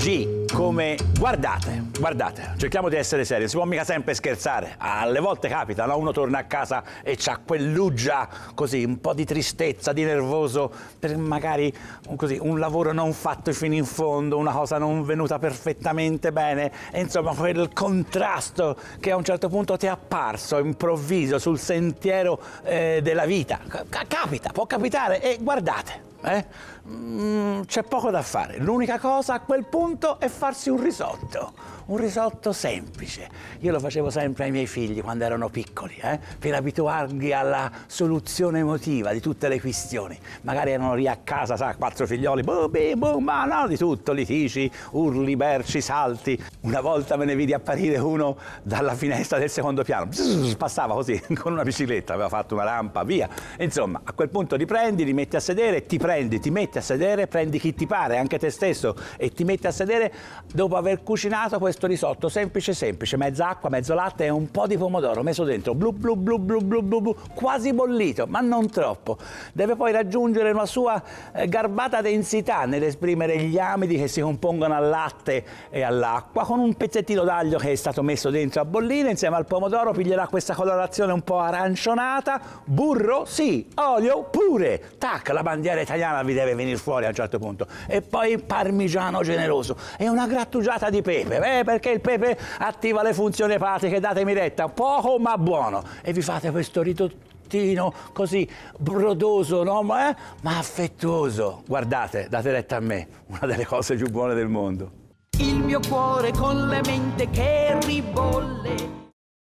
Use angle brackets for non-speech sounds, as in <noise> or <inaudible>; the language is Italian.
G come guardate, guardate, cerchiamo di essere seri, non si può mica sempre scherzare, alle volte capita, no? uno torna a casa e c'ha quell'uggia così, un po' di tristezza, di nervoso, per magari così, un lavoro non fatto fino in fondo, una cosa non venuta perfettamente bene, e insomma quel contrasto che a un certo punto ti è apparso improvviso sul sentiero eh, della vita, C capita, può capitare e guardate eh? Mm, c'è poco da fare. L'unica cosa a quel punto è farsi un risotto un risotto semplice. Io lo facevo sempre ai miei figli quando erano piccoli, eh? per abituarli alla soluzione emotiva di tutte le questioni. Magari erano lì a casa, sa, quattro figlioli, boom, boom, ma no, di tutto, litici, urli, berci, salti. Una volta me ne vidi apparire uno dalla finestra del secondo piano, passava così <laughs> con una bicicletta, aveva fatto una rampa, via. Insomma, a quel punto li prendi, li metti a sedere, ti prendi, ti metti a sedere, prendi chi ti pare, anche te stesso, e ti metti a sedere dopo aver cucinato questo questo risotto semplice semplice, mezza acqua, mezzo latte e un po' di pomodoro messo dentro, blu blu blu blu blu blu, blu quasi bollito, ma non troppo. Deve poi raggiungere una sua eh, garbata densità nell'esprimere gli amidi che si compongono al latte e all'acqua con un pezzettino d'aglio che è stato messo dentro a bollire insieme al pomodoro piglierà questa colorazione un po' arancionata, burro sì, olio pure, tac, la bandiera italiana vi deve venire fuori a un certo punto e poi parmigiano generoso e una grattugiata di pepe, eh, perché il pepe attiva le funzioni epatiche, datemi retta, poco ma buono. E vi fate questo ridottino così brodoso, no? ma, eh? ma affettuoso. Guardate, date retta a me, una delle cose più buone del mondo. Il mio cuore con la mente che ribolle.